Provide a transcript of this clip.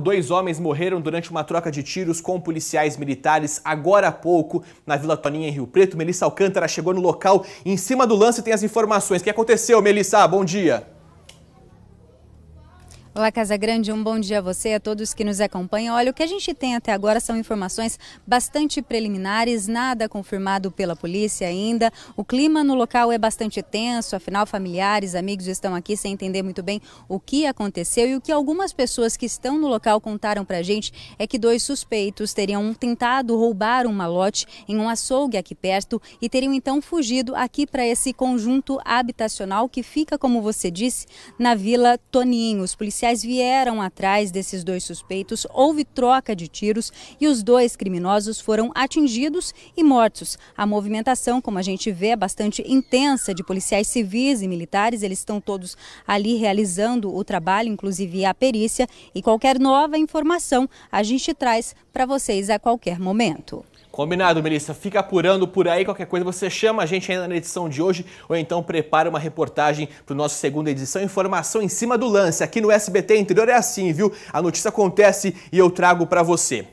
Dois homens morreram durante uma troca de tiros com policiais militares agora há pouco na Vila Toninha, em Rio Preto. Melissa Alcântara chegou no local em cima do lance tem as informações. O que aconteceu, Melissa? Bom dia. Olá, Casa Grande, um bom dia a você e a todos que nos acompanham. Olha, o que a gente tem até agora são informações bastante preliminares, nada confirmado pela polícia ainda. O clima no local é bastante tenso, afinal, familiares, amigos estão aqui sem entender muito bem o que aconteceu. E o que algumas pessoas que estão no local contaram pra gente é que dois suspeitos teriam tentado roubar um malote em um açougue aqui perto e teriam então fugido aqui para esse conjunto habitacional que fica, como você disse, na Vila Toninho. Os policiais policiais vieram atrás desses dois suspeitos, houve troca de tiros e os dois criminosos foram atingidos e mortos. A movimentação, como a gente vê, é bastante intensa de policiais civis e militares. Eles estão todos ali realizando o trabalho, inclusive a perícia. E qualquer nova informação a gente traz para vocês a qualquer momento. Combinado, Melissa. Fica apurando por aí. Qualquer coisa você chama a gente ainda na edição de hoje ou então prepara uma reportagem para o nosso segunda edição. Informação em cima do lance. Aqui no SBT Interior é assim, viu? A notícia acontece e eu trago para você.